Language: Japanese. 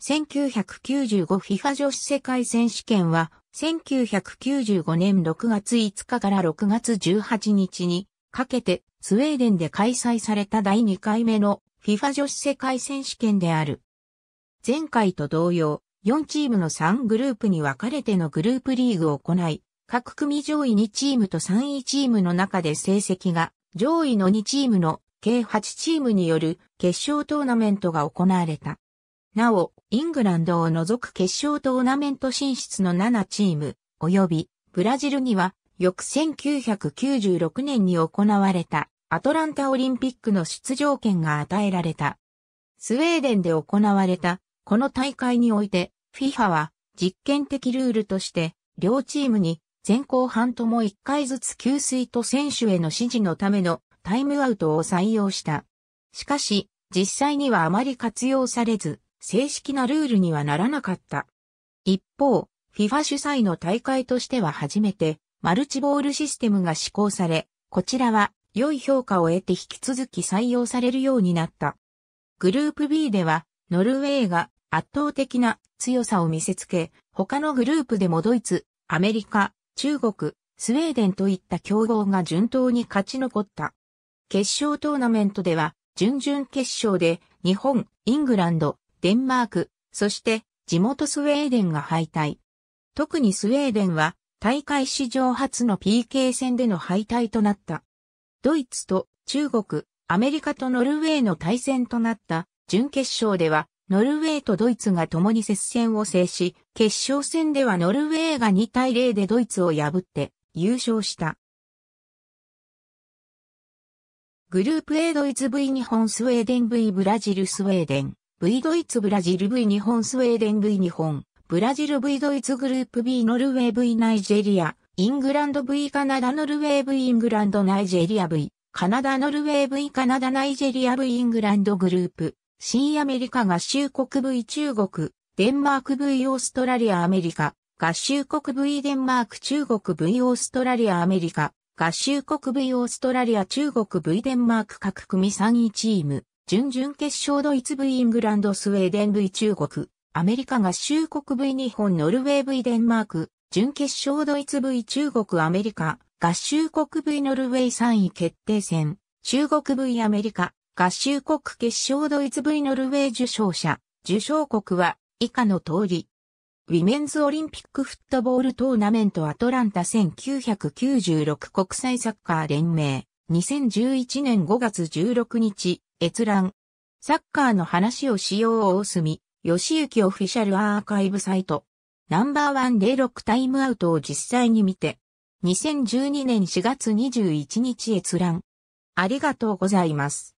1995FIFA 女子世界選手権は、1995年6月5日から6月18日にかけてスウェーデンで開催された第2回目の FIFA 女子世界選手権である。前回と同様、4チームの3グループに分かれてのグループリーグを行い、各組上位2チームと3位チームの中で成績が上位の2チームの計8チームによる決勝トーナメントが行われた。なお、イングランドを除く決勝トーナメント進出の7チーム、及び、ブラジルには、翌1996年に行われたアトランタオリンピックの出場権が与えられた。スウェーデンで行われたこの大会において FIFA は実験的ルールとして両チームに前後半とも1回ずつ給水と選手への指示のためのタイムアウトを採用した。しかし実際にはあまり活用されず正式なルールにはならなかった。一方、FIFA 主催の大会としては初めて、マルチボールシステムが施行され、こちらは良い評価を得て引き続き採用されるようになった。グループ B では、ノルウェーが圧倒的な強さを見せつけ、他のグループでもドイツ、アメリカ、中国、スウェーデンといった競合が順当に勝ち残った。決勝トーナメントでは、準々決勝で日本、イングランド、デンマーク、そして地元スウェーデンが敗退。特にスウェーデンは大会史上初の PK 戦での敗退となった。ドイツと中国、アメリカとノルウェーの対戦となった準決勝ではノルウェーとドイツが共に接戦を制し、決勝戦ではノルウェーが2対0でドイツを破って優勝した。グループ A ドイツ V 日本スウェーデン V ブラジルスウェーデン。V ドイツブラジル V 日本スウェーデン V 日本、ブラジル V ドイツグループ B ノルウェー V ナイジェリア、イングランド V カナダノルウェー V イングランドナイジェリア V、カナダノルウェー V カナダナイジェリア V イングランドグループ、新アメリカ合衆国 V 中国、デンマーク V オーストラリアアメリカ、合衆国 V デンマーク中国 V オーストラリアアメリカ、合衆国 V オーストラリア中国 V デンマーク各組3位チーム、準々決勝ドイツ V イングランドスウェーデン V 中国、アメリカ合衆国 V 日本ノルウェー V デンマーク、準決勝ドイツ V 中国アメリカ、合衆国 V ノルウェー3位決定戦、中国 V アメリカ、合衆国決勝ドイツ V ノルウェー受賞者、受賞国は以下の通り。ウィメンズオリンピックフットボールトーナメントアトランタ1996国際サッカー連盟2011年5月16日閲覧。サッカーの話をしよう大隅、吉行オフィシャルアーカイブサイト。ナンバーワンッ6タイムアウトを実際に見て。2012年4月21日閲覧。ありがとうございます。